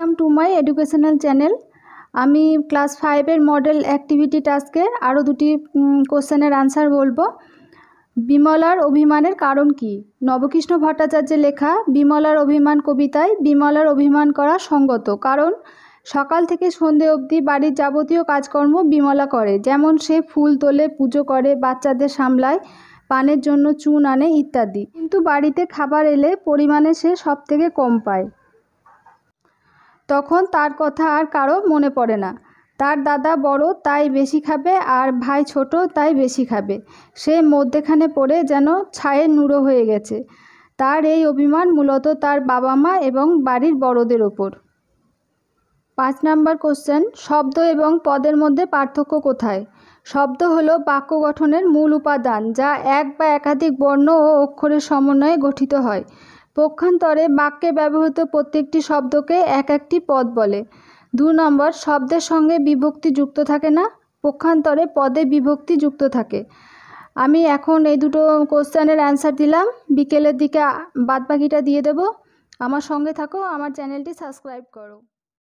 welcome to my educational channel আমি class ফাইভের model activity টাস্কের আরও দুটি কোশ্চেনের আনসার বলবো বিমলার অভিমানের কারণ কি নবকৃষ্ণ ভট্টাচার্যের লেখা বিমলার অভিমান কবিতায় বিমলার অভিমান করা সঙ্গত কারণ সকাল থেকে সন্ধে অবধি বাড়ির যাবতীয় কাজকর্ম বিমলা করে যেমন সে ফুল তোলে পুজো করে বাচ্চাদের সামলায় পানের জন্য চুন আনে ইত্যাদি কিন্তু বাড়িতে খাবার এলে পরিমাণে সে সব থেকে কম পায় তখন তার কথা আর কারো মনে পড়ে না তার দাদা বড় তাই বেশি খাবে আর ভাই ছোট তাই বেশি খাবে সে মধ্যেখানে পড়ে যেন ছায়ে নুড়ো হয়ে গেছে তার এই অভিমান মূলত তার বাবা মা এবং বাড়ির বড়দের ওপর পাঁচ নাম্বার কোশ্চেন শব্দ এবং পদের মধ্যে পার্থক্য কোথায় শব্দ হলো বাক্য গঠনের মূল উপাদান যা এক বা একাধিক বর্ণ ও অক্ষরের সমন্বয়ে গঠিত হয় পক্ষান্তরে বাক্যে ব্যবহৃত প্রত্যেকটি শব্দকে এক একটি পদ বলে দু নম্বর শব্দের সঙ্গে বিভক্তি যুক্ত থাকে না পক্ষান্তরে পদে বিভক্তি যুক্ত থাকে আমি এখন এই দুটো কোশ্চেনের অ্যান্সার দিলাম বিকেলের দিকে বাদবাকিটা দিয়ে দেব আমার সঙ্গে থাকো আমার চ্যানেলটি সাবস্ক্রাইব করো